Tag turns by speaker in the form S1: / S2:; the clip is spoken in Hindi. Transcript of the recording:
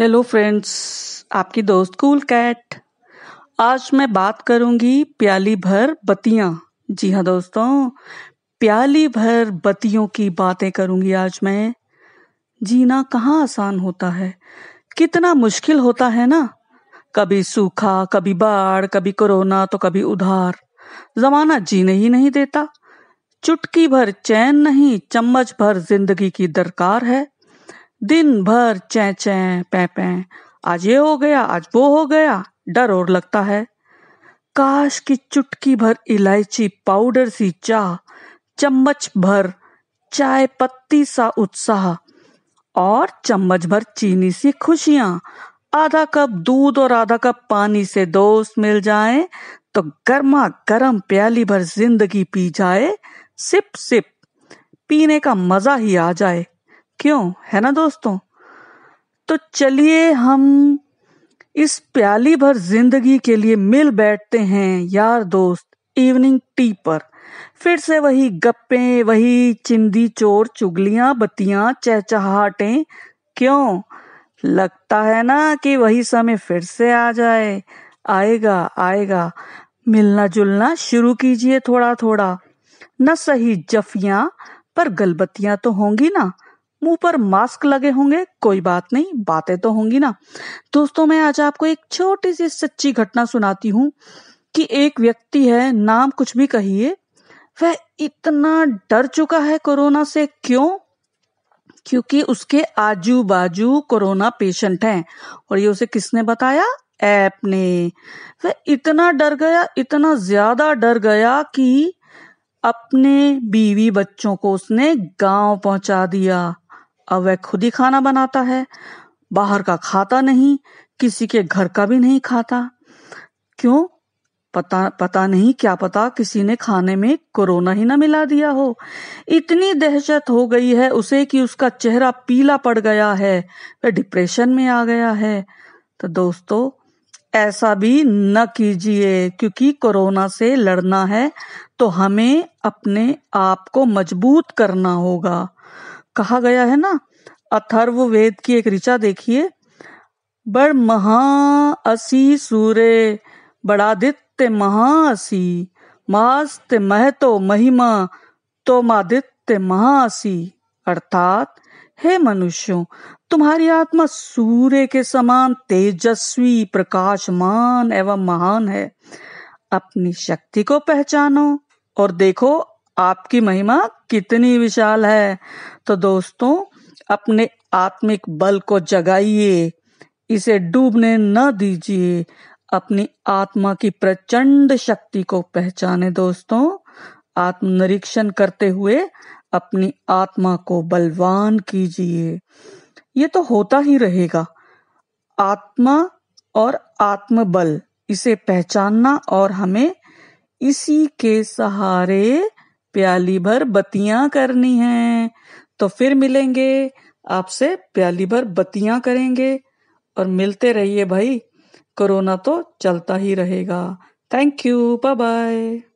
S1: हेलो फ्रेंड्स आपकी दोस्त कूल कैट आज मैं बात करूंगी प्याली भर बतियां जी हाँ दोस्तों प्याली भर बतियों की बातें करूंगी आज मैं जीना कहाँ आसान होता है कितना मुश्किल होता है ना कभी सूखा कभी बाढ़ कभी कोरोना तो कभी उधार जमाना जीने ही नहीं देता चुटकी भर चैन नहीं चम्मच भर जिंदगी की दरकार है दिन भर चै चै पै पै आज ये हो गया आज वो हो गया डर और लगता है काश की चुटकी भर इलायची पाउडर सी चाह चम्मच भर चाय पत्ती सा उत्साह और चम्मच भर चीनी सी खुशियां आधा कप दूध और आधा कप पानी से दोस्त मिल जाए तो गर्मा गर्म प्याली भर जिंदगी पी जाए सिप सिप पीने का मजा ही आ जाए क्यों है ना दोस्तों तो चलिए हम इस प्याली भर जिंदगी के लिए मिल बैठते हैं यार दोस्त इवनिंग टी पर फिर से वही गप्पे वही चिंदी चोर चुगलियां बत्तियां चहचहाटे क्यों लगता है ना कि वही समय फिर से आ जाए आएगा आएगा मिलना जुलना शुरू कीजिए थोड़ा थोड़ा न सही जफिया पर गलबतियां तो होंगी ना मुंह पर मास्क लगे होंगे कोई बात नहीं बातें तो होंगी ना दोस्तों मैं आज आपको एक छोटी सी सच्ची घटना सुनाती हूँ कि एक व्यक्ति है नाम कुछ भी कहिए वह इतना डर चुका है कोरोना से क्यों क्योंकि उसके आजू बाजू कोरोना पेशेंट हैं और ये उसे किसने बताया ऐप ने वह इतना डर गया इतना ज्यादा डर गया कि अपने बीवी बच्चों को उसने गांव पहुंचा दिया अब वह खुद ही खाना बनाता है बाहर का खाता नहीं किसी के घर का भी नहीं खाता क्यों पता पता नहीं क्या पता किसी ने खाने में कोरोना ही ना मिला दिया हो इतनी दहशत हो गई है उसे कि उसका चेहरा पीला पड़ गया है वह डिप्रेशन में आ गया है तो दोस्तों ऐसा भी न कीजिए क्योंकि कोरोना से लड़ना है तो हमें अपने आप को मजबूत करना होगा कहा गया है ना अथर्व वेद की एक ऋचा देखिए बड़ महा असी सूर्य बड़ादित्य महासी मास्ते महतो महिमा तो महा महासी अर्थात हे मनुष्यों तुम्हारी आत्मा सूर्य के समान तेजस्वी प्रकाशमान एवं महान है अपनी शक्ति को पहचानो और देखो आपकी महिमा कितनी विशाल है तो दोस्तों अपने आत्मिक बल को जगाइए इसे डूबने न दीजिए अपनी आत्मा की प्रचंड शक्ति को पहचाने दोस्तों आत्मनिरीक्षण करते हुए अपनी आत्मा को बलवान कीजिए ये तो होता ही रहेगा आत्मा और आत्मबल इसे पहचानना और हमें इसी के सहारे प्याली भर बतियां करनी है तो फिर मिलेंगे आपसे प्याली भर बतियां करेंगे और मिलते रहिए भाई कोरोना तो चलता ही रहेगा थैंक यू बाय बाय